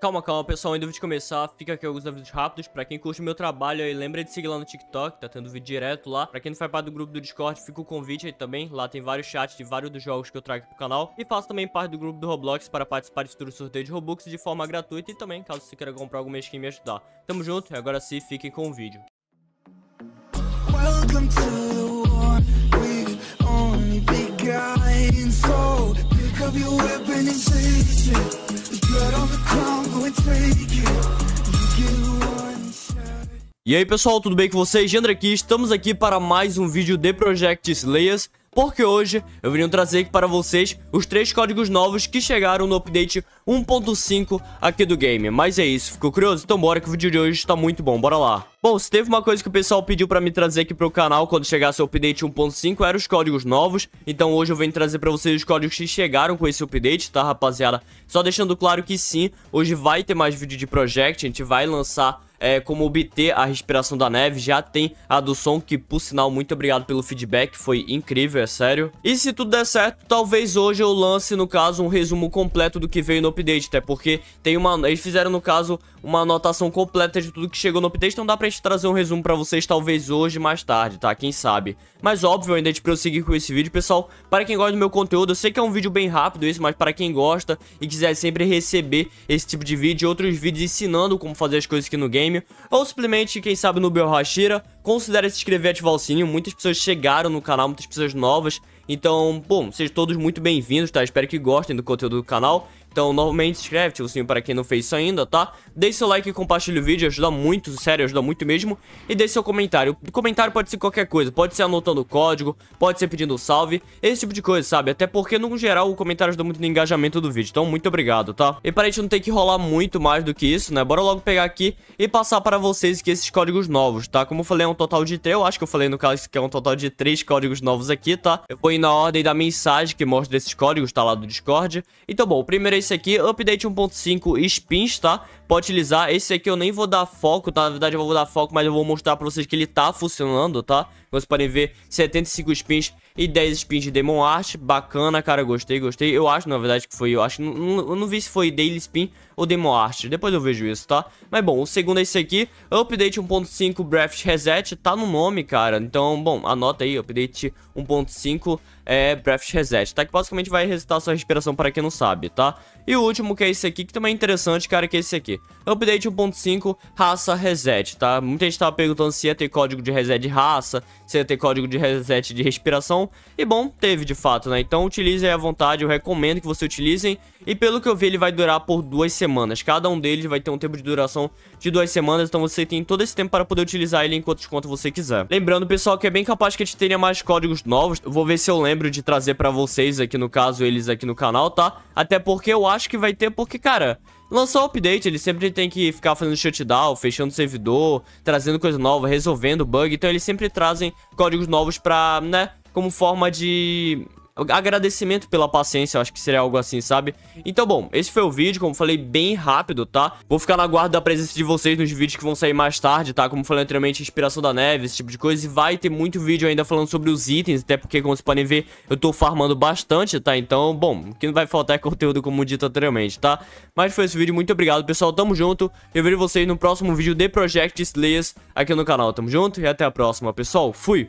Calma, calma, pessoal, antes de começar, fica aqui alguns avisos rápidos. Pra quem curte o meu trabalho aí, lembra de seguir lá no TikTok, tá tendo vídeo direto lá. Pra quem não faz parte do grupo do Discord, fica o convite aí também. Lá tem vários chats de vários dos jogos que eu trago pro canal. E faço também parte do grupo do Roblox para participar de futuros sorteios de Robux de forma gratuita e também, caso você queira comprar alguma skin e me ajudar. Tamo junto, e agora sim, fiquem com o vídeo. Welcome to the only E aí pessoal, tudo bem com vocês? Jandra aqui, estamos aqui para mais um vídeo de Project Slayers porque hoje eu venho trazer aqui para vocês os três códigos novos que chegaram no update 1.5 aqui do game. Mas é isso, ficou curioso? Então bora que o vídeo de hoje está muito bom, bora lá. Bom, se teve uma coisa que o pessoal pediu para me trazer aqui pro canal quando chegasse o update 1.5 eram os códigos novos, então hoje eu venho trazer para vocês os códigos que chegaram com esse update, tá rapaziada? Só deixando claro que sim, hoje vai ter mais vídeo de Project, a gente vai lançar é, como obter a respiração da neve, já tem a do som, que por sinal, muito obrigado pelo feedback, foi incrível, é sério. E se tudo der certo, talvez hoje eu lance, no caso, um resumo completo do que veio no update, até porque tem uma, eles fizeram, no caso, uma anotação completa de tudo que chegou no update, então dá pra gente trazer um resumo pra vocês, talvez hoje, mais tarde, tá? Quem sabe. Mas óbvio, ainda de prosseguir com esse vídeo, pessoal, para quem gosta do meu conteúdo, eu sei que é um vídeo bem rápido esse, mas para quem gosta e quiser sempre receber esse tipo de vídeo e outros vídeos ensinando como fazer as coisas aqui no game, game, ou simplesmente, quem sabe, no Hashira, considere se inscrever e ativar o sininho. Muitas pessoas chegaram no canal, muitas pessoas novas. Então, bom, sejam todos muito bem-vindos, tá? Espero que gostem do conteúdo do canal. Então, novamente, inscreve, ativa o sininho assim, para quem não fez isso ainda, tá? Deixe seu like e compartilhe o vídeo, ajuda muito, sério, ajuda muito mesmo. E deixe seu comentário. O comentário pode ser qualquer coisa, pode ser anotando o código, pode ser pedindo salve, esse tipo de coisa, sabe? Até porque, no geral, o comentário ajuda muito no engajamento do vídeo, então muito obrigado, tá? E para a gente não ter que rolar muito mais do que isso, né? Bora logo pegar aqui e passar para vocês que esses códigos novos, tá? Como eu falei, é um total de... Eu acho que eu falei no caso que é um total de três códigos novos aqui, tá? Eu vou ir na ordem da mensagem que mostra esses códigos, tá? Lá do Discord. Então, bom, o primeiro é esse aqui, update 1.5 spins, tá? Pode utilizar, esse aqui eu nem vou dar foco, tá? Na verdade eu vou dar foco, mas eu vou mostrar pra vocês que ele tá funcionando, tá? Vocês podem ver 75 spins e 10 spins de Demon Art, bacana, cara, gostei, gostei. Eu acho, na verdade, que foi, eu acho, eu não vi se foi Daily Spin ou Demon Art, depois eu vejo isso, tá? Mas bom, o segundo é esse aqui, update 1.5 Breath Reset, tá no nome, cara, então, bom, anota aí, update 1.5 é Breath Reset, tá? Que basicamente vai resetar sua respiração para quem não sabe, tá? E o último que é esse aqui, que também é interessante, cara, que é esse aqui. Update 1.5 Raça Reset, tá? Muita gente tava perguntando se ia ter código de reset de raça, se ia ter código de reset de respiração. E bom, teve de fato, né? Então aí à vontade, eu recomendo que você utilizem. E pelo que eu vi, ele vai durar por duas semanas. Cada um deles vai ter um tempo de duração de duas semanas, então você tem todo esse tempo para poder utilizar ele enquanto quanto você quiser. Lembrando, pessoal, que é bem capaz que a gente tenha mais códigos novos. Eu vou ver se eu lembro lembro de trazer para vocês aqui no caso, eles aqui no canal, tá? Até porque eu acho que vai ter, porque, cara, lançou o update, ele sempre tem que ficar fazendo shutdown, fechando servidor, trazendo coisa nova, resolvendo bug, então eles sempre trazem códigos novos pra, né, como forma de agradecimento pela paciência, acho que seria algo assim, sabe? Então, bom, esse foi o vídeo, como falei, bem rápido, tá? Vou ficar na guarda da presença de vocês nos vídeos que vão sair mais tarde, tá? Como falei anteriormente, inspiração da neve, esse tipo de coisa, e vai ter muito vídeo ainda falando sobre os itens, até porque, como vocês podem ver, eu tô farmando bastante, tá? Então, bom, o que não vai faltar é conteúdo como dito anteriormente, tá? Mas foi esse vídeo, muito obrigado, pessoal, tamo junto, eu vejo vocês no próximo vídeo de Project Slayers aqui no canal, tamo junto e até a próxima, pessoal, fui!